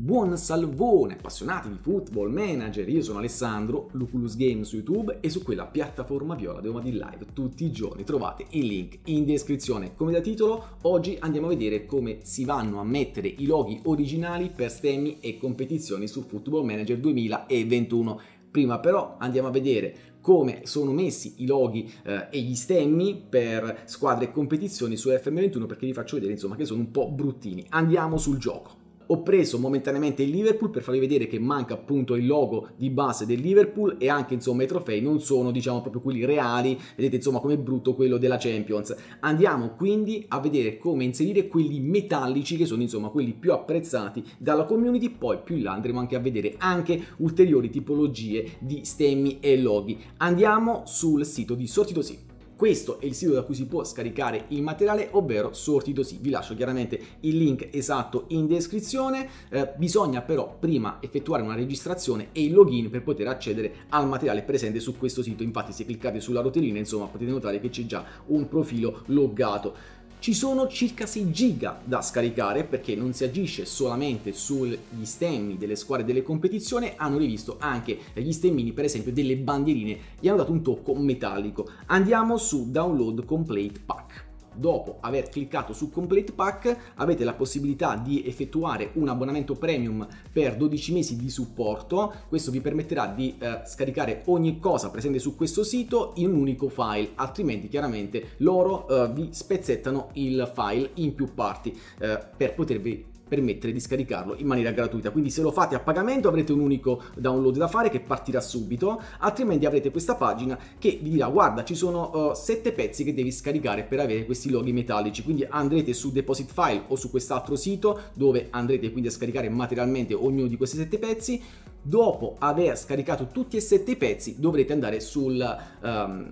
Buon salvone, appassionati di football manager, io sono Alessandro, Luculus Game su YouTube e su quella piattaforma viola di vado in live tutti i giorni. Trovate il link in descrizione. Come da titolo, oggi andiamo a vedere come si vanno a mettere i loghi originali per stemmi e competizioni su Football Manager 2021. Prima però andiamo a vedere come sono messi i loghi eh, e gli stemmi per squadre e competizioni su FM21 perché vi faccio vedere insomma che sono un po' bruttini. Andiamo sul gioco ho preso momentaneamente il Liverpool per farvi vedere che manca appunto il logo di base del Liverpool e anche insomma i trofei non sono diciamo proprio quelli reali, vedete insomma come brutto quello della Champions. Andiamo quindi a vedere come inserire quelli metallici che sono insomma quelli più apprezzati dalla community, poi più in là andremo anche a vedere anche ulteriori tipologie di stemmi e loghi. Andiamo sul sito di Sortito Sì. Questo è il sito da cui si può scaricare il materiale, ovvero Sortito Vi lascio chiaramente il link esatto in descrizione. Eh, bisogna però prima effettuare una registrazione e il login per poter accedere al materiale presente su questo sito. Infatti se cliccate sulla rotellina, insomma, potete notare che c'è già un profilo loggato. Ci sono circa 6 giga da scaricare perché non si agisce solamente sugli stemmi delle squadre delle competizioni, hanno rivisto anche gli stemmini per esempio delle bandierine, gli hanno dato un tocco metallico. Andiamo su Download Complete Pack dopo aver cliccato su Complete Pack avete la possibilità di effettuare un abbonamento premium per 12 mesi di supporto, questo vi permetterà di eh, scaricare ogni cosa presente su questo sito in un unico file, altrimenti chiaramente loro eh, vi spezzettano il file in più parti eh, per potervi permettere di scaricarlo in maniera gratuita. Quindi se lo fate a pagamento avrete un unico download da fare che partirà subito, altrimenti avrete questa pagina che vi dirà guarda ci sono uh, eh, 7 pezzi che devi scaricare per avere questi loghi metallici, quindi andrete su Deposit File o su quest'altro sito dove andrete quindi a scaricare materialmente ognuno di questi sette pezzi. Dopo aver scaricato tutti e sette i pezzi dovrete andare sul, um,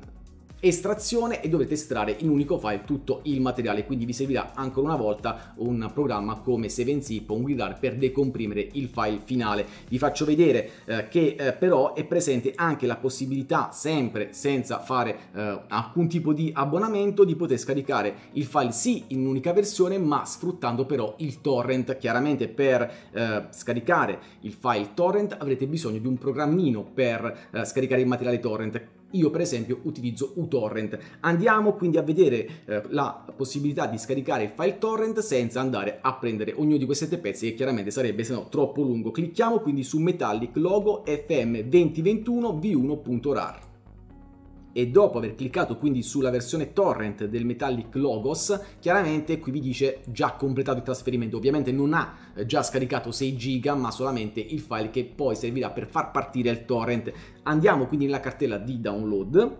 estrazione e dovete estrarre in unico file tutto il materiale, quindi vi servirà ancora una volta un programma come 7zip o un guidar per decomprimere il file finale. Vi faccio vedere eh, che eh, però è presente anche la possibilità, sempre senza fare eh, alcun tipo di abbonamento, di poter scaricare il file sì in un'unica versione, ma sfruttando però il torrent. Chiaramente per eh, scaricare il file torrent avrete bisogno di un programmino per eh, scaricare il materiale torrent io per esempio utilizzo uTorrent. Andiamo quindi a vedere eh, la possibilità di scaricare il file torrent senza andare a prendere ognuno di questi tre pezzi che chiaramente sarebbe se no troppo lungo. Clicchiamo quindi su Metallic Logo FM 2021 v1.rar e dopo aver cliccato quindi sulla versione torrent del Metallic Logos, chiaramente qui vi dice già completato il trasferimento. Ovviamente non ha eh, già scaricato 6 giga, ma solamente il file che poi servirà per far partire il torrent. Andiamo quindi nella cartella di download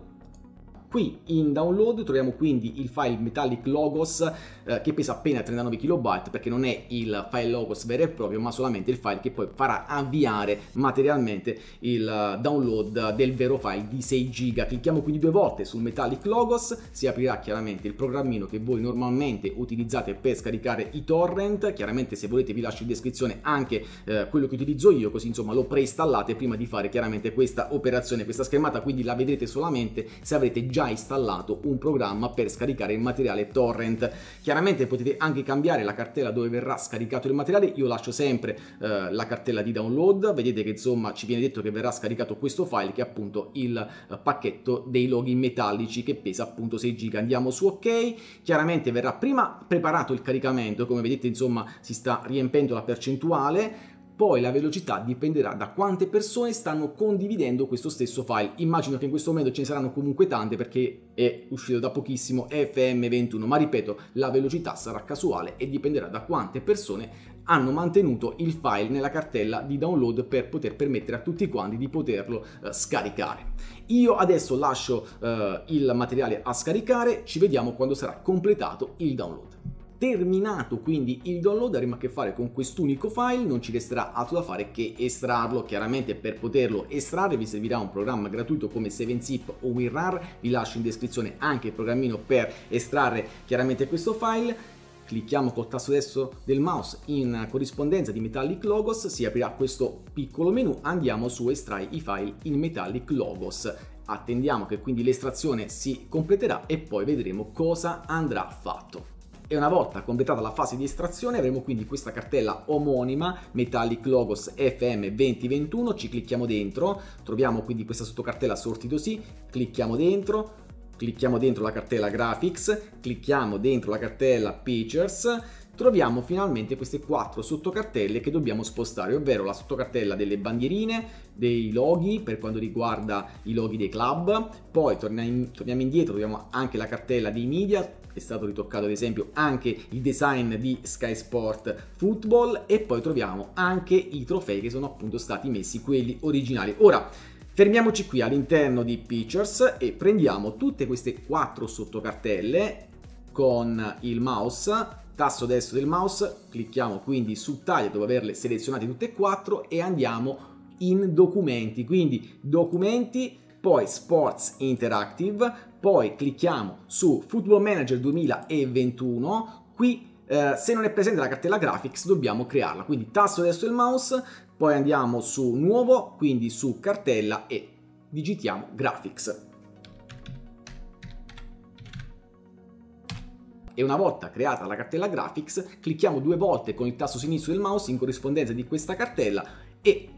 Qui in download troviamo quindi il file metallic logos eh, che pesa appena 39 KB perché non è il file logos vero e proprio ma solamente il file che poi farà avviare materialmente il eh, download del vero file di 6 GB. Clicchiamo quindi due volte sul metallic logos, si aprirà chiaramente il programmino che voi normalmente utilizzate per scaricare i torrent, chiaramente se volete vi lascio in descrizione anche eh, quello che utilizzo io così insomma lo preinstallate prima di fare chiaramente questa operazione, questa schermata quindi la vedrete solamente se avrete già già installato un programma per scaricare il materiale torrent. Chiaramente potete anche cambiare la cartella dove verrà scaricato il materiale, io lascio sempre eh, la cartella di download, vedete che insomma ci viene detto che verrà scaricato questo file che è appunto il eh, pacchetto dei loghi metallici che pesa appunto 6 giga. Andiamo su ok, chiaramente verrà prima preparato il caricamento, come vedete insomma si sta riempendo la percentuale, poi la velocità dipenderà da quante persone stanno condividendo questo stesso file. Immagino che in questo momento ce ne saranno comunque tante perché è uscito da pochissimo FM21, ma ripeto, la velocità sarà casuale e dipenderà da quante persone hanno mantenuto il file nella cartella di download per poter permettere a tutti quanti di poterlo eh, scaricare. Io adesso lascio eh, il materiale a scaricare, ci vediamo quando sarà completato il download. Terminato quindi il download avremo a che fare con quest'unico file, non ci resterà altro da fare che estrarlo, chiaramente per poterlo estrarre vi servirà un programma gratuito come 7zip o WinRAR, vi lascio in descrizione anche il programmino per estrarre chiaramente questo file, clicchiamo col tasto destro del mouse in corrispondenza di Metallic Logos si aprirà questo piccolo menu andiamo su estrai i file in Metallic Logos attendiamo che quindi l'estrazione si completerà e poi vedremo cosa andrà fatto e una volta completata la fase di estrazione avremo quindi questa cartella omonima Metallic Logos FM 2021, ci clicchiamo dentro, troviamo quindi questa sottocartella sorti così, clicchiamo dentro, clicchiamo dentro la cartella graphics, clicchiamo dentro la cartella pictures, troviamo finalmente queste quattro sottocartelle che dobbiamo spostare, ovvero la sottocartella delle bandierine, dei loghi per quanto riguarda i loghi dei club, poi torniamo, indietro, troviamo anche la cartella dei media, è stato ritoccato ad esempio anche il design di Sky Sport Football e poi troviamo anche i trofei che sono appunto stati messi quelli originali. Ora, fermiamoci qui all'interno di Pictures e prendiamo tutte queste quattro sottocartelle con il mouse tasto destro del mouse, clicchiamo quindi su taglia dopo averle selezionate tutte e quattro e andiamo in documenti, quindi documenti poi Sports Interactive, poi clicchiamo su Football Manager 2021, qui eh, se non è presente la cartella graphics dobbiamo crearla, quindi tasto destro del mouse, poi andiamo su nuovo, quindi su cartella e digitiamo graphics. e una volta creata la cartella graphics clicchiamo due volte con il tasto sinistro del mouse in corrispondenza di questa cartella e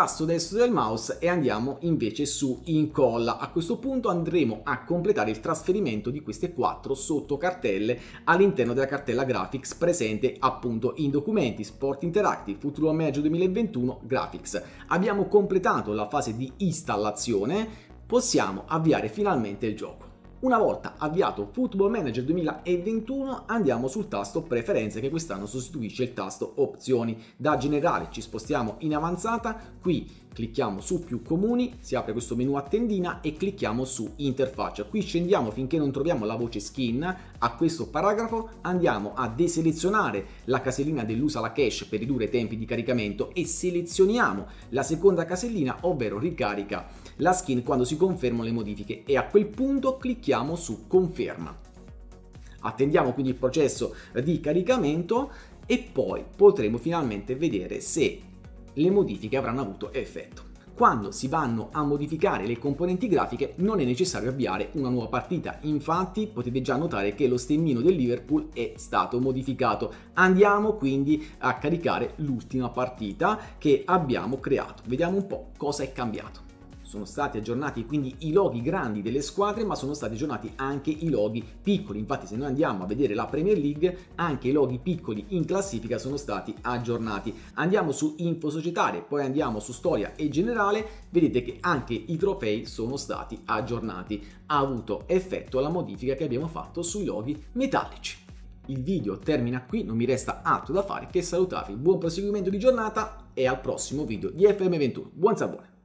tasto destro del mouse e andiamo invece su incolla. A questo punto andremo a completare il trasferimento di queste quattro sottocartelle all'interno della cartella graphics presente appunto in documenti Sport Interactive Futuro Medio 2021 Graphics. Abbiamo completato la fase di installazione, possiamo avviare finalmente il gioco. Una volta avviato Football Manager 2021 andiamo sul tasto preferenze che quest'anno sostituisce il tasto opzioni. Da generale ci spostiamo in avanzata, qui clicchiamo su più comuni, si apre questo menu a tendina e clicchiamo su interfaccia. Qui scendiamo finché non troviamo la voce skin, a questo paragrafo andiamo a deselezionare la casellina dell'usa la cache per ridurre i tempi di caricamento e selezioniamo la seconda casellina ovvero ricarica la skin quando si confermano le modifiche e a quel punto clicchiamo clicchiamo su conferma. Attendiamo quindi il processo di caricamento e poi potremo finalmente vedere se le modifiche avranno avuto effetto. Quando si vanno a modificare le componenti grafiche non è necessario avviare una nuova partita, infatti potete già notare che lo stemmino del Liverpool è stato modificato. Andiamo quindi a caricare l'ultima partita che abbiamo creato, vediamo un po' cosa è cambiato sono stati aggiornati quindi i loghi grandi delle squadre, ma sono stati aggiornati anche i loghi piccoli. Infatti, se noi andiamo a vedere la Premier League, anche i loghi piccoli in classifica sono stati aggiornati. Andiamo su Info Societaria, poi andiamo su Storia e Generale, vedete che anche i trofei sono stati aggiornati. Ha avuto effetto la modifica che abbiamo fatto sui loghi metallici. Il video termina qui, non mi resta altro da fare che salutarvi. Buon proseguimento di giornata e al prossimo video di FM21. Buon sapore!